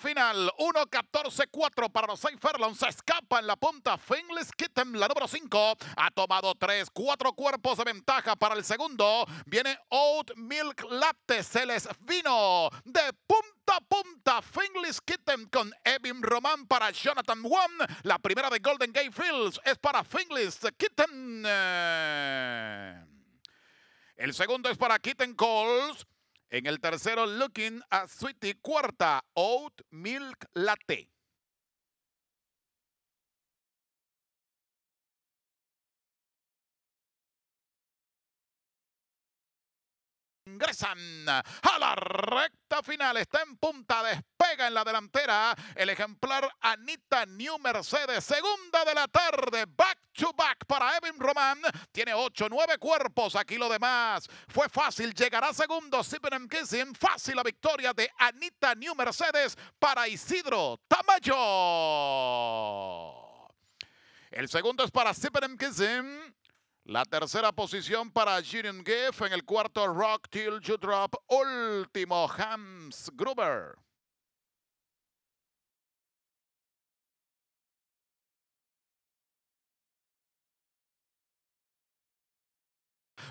final. 1-14-4 para los Fairlon. Se escapa en la punta. Finless Kitten, la número 5. Ha tomado 3, 4 cuerpos de ventaja para el segundo. Viene Oat Milk Latte. Se les vino de punta a punta Fingless Kitten con Evin Román para Jonathan Wong. La primera de Golden Gate Fields es para Fingless Kitten. El segundo es para Kitten Coles. En el tercero, Looking a Sweetie. Cuarta, Oat Milk Latte. ingresan a la recta final. Está en punta de Llega en la delantera el ejemplar Anita New Mercedes, segunda de la tarde, back to back para Evin Román. Tiene ocho, nueve cuerpos, aquí lo demás. Fue fácil, llegará segundo, Sipen Kissing. Fácil la victoria de Anita New Mercedes para Isidro Tamayo. El segundo es para Sipen Kissing. La tercera posición para Jiren Giff. En el cuarto, Rock Till You Drop. Último, Hams Gruber.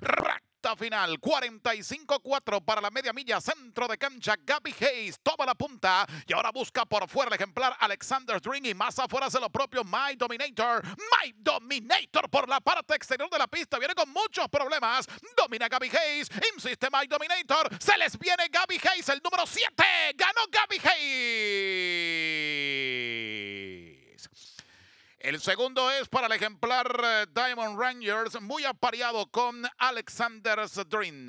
Recta final, 45-4 para la media milla, centro de cancha, Gaby Hayes toma la punta y ahora busca por fuera el ejemplar Alexander Dream y más afuera hace lo propio My Dominator, My Dominator por la parte exterior de la pista, viene con muchos problemas, domina Gaby Hayes, insiste My Dominator, se les viene Gaby Hayes, el número 7, ganó Gaby Hayes. El segundo es para el ejemplar eh, Diamond Rangers, muy apareado con Alexander's Dream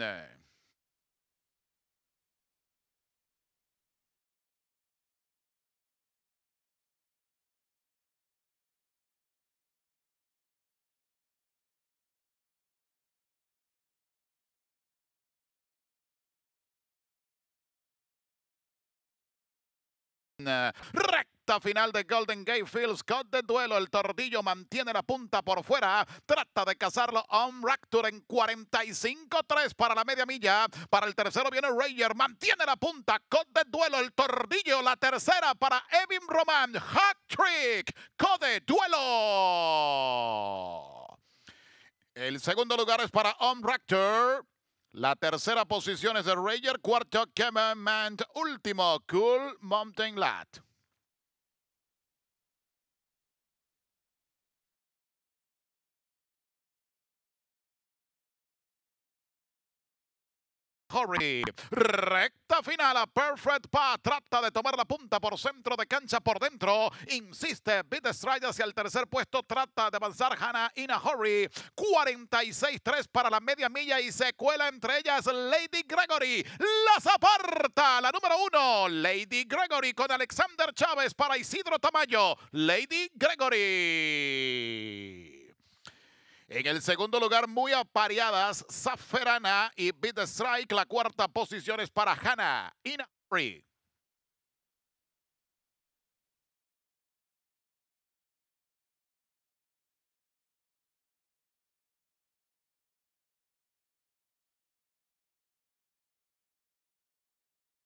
final de Golden Gate Fields. code de duelo. El tordillo mantiene la punta por fuera. Trata de cazarlo. On raptor en 45-3 para la media milla. Para el tercero viene Rager, Mantiene la punta. Code de duelo. El tordillo. La tercera para Evin Roman. Hot Trick. Code duelo. El segundo lugar es para On Rapture. La tercera posición es de Rager, cuarto Mant, último Cool Mountain Lad Hurry, Recta final a Perfect Pa. Trata de tomar la punta por centro de cancha por dentro. Insiste. Beat Stride hacia el tercer puesto. Trata de avanzar Hannah Ina 46-3 para la media milla y se cuela entre ellas Lady Gregory. Las aparta. La número uno. Lady Gregory con Alexander Chávez para Isidro Tamayo. Lady Gregory. En el segundo lugar, muy apareadas, Zafferana y Beat Strike. La cuarta posición es para Hannah Inari.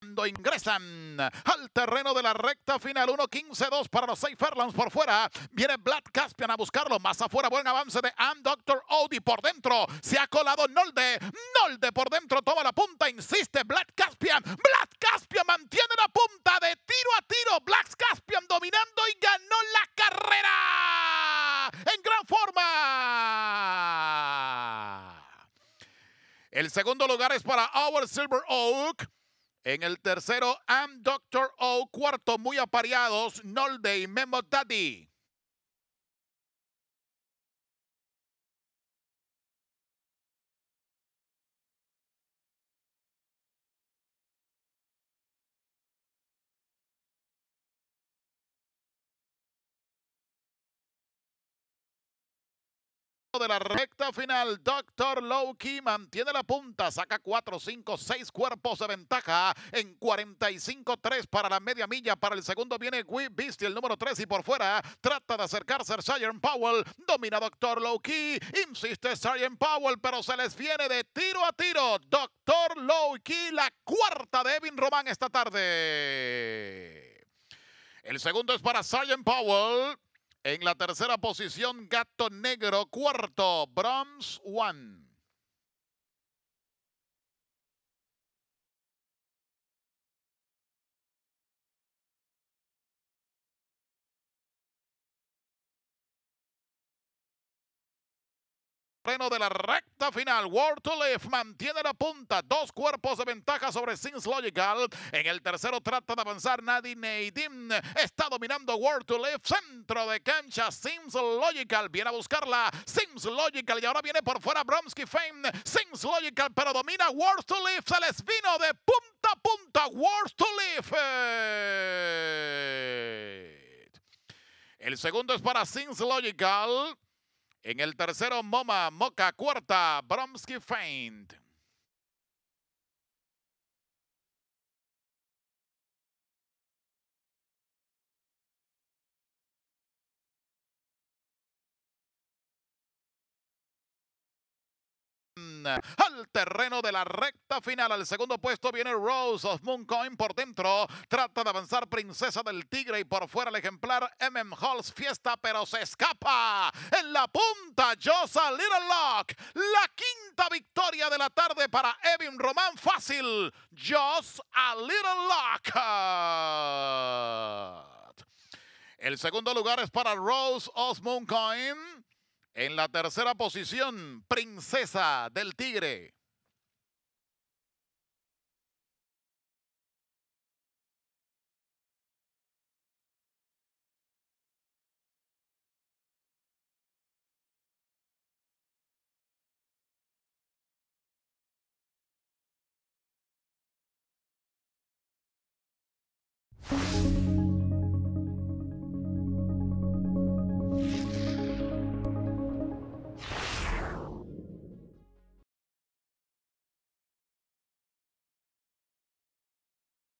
Cuando ingresan al terreno de la recta final. 1-15-2 para los 6 Fairlands por fuera. Viene Black Caspian a buscarlo. Más afuera, buen avance de Am Doctor Odi por dentro. Se ha colado Nolde. Nolde por dentro toma la punta. Insiste Black Caspian. Black Caspian mantiene la punta de tiro a tiro. Black Caspian dominando y ganó la carrera. En gran forma. El segundo lugar es para Our Silver Oak. En el tercero, Am Doctor O. Cuarto, muy apareados, Nolde y Memo Daddy. de la recta final, Dr. Lowkey mantiene la punta, saca 4, 5, 6 cuerpos de ventaja en 45-3 para la media milla, para el segundo viene We Beast el número 3 y por fuera trata de acercarse Siren Powell, domina Dr. Lowkey, insiste Siren Powell, pero se les viene de tiro a tiro, Dr. Lowkey, la cuarta de Evin Román esta tarde. El segundo es para Siren Powell. En la tercera posición, Gato Negro. Cuarto, Broms One. Pleno de la recta final. World to Live mantiene la punta. Dos cuerpos de ventaja sobre Sins Logical. En el tercero trata de avanzar Nadine Tim, Está dominando World to Live. Centro de cancha. Sims Logical viene a buscarla. Sims Logical y ahora viene por fuera Bromsky Fame. Sims Logical pero domina World to Live. Se les vino de punta a punta World to Live. Eh. El segundo es para Sims Logical. En el tercero, Moma, Moca, cuarta, Bromsky Feint. al terreno de la recta final. Al segundo puesto viene Rose of Mooncoin por dentro. Trata de avanzar Princesa del Tigre y por fuera el ejemplar MM Halls Fiesta, pero se escapa. En la punta, a Little Lock. La quinta victoria de la tarde para Evin Román. Fácil. Joss a Little Lock. El segundo lugar es para Rose of Mooncoin. En la tercera posición, Princesa del Tigre.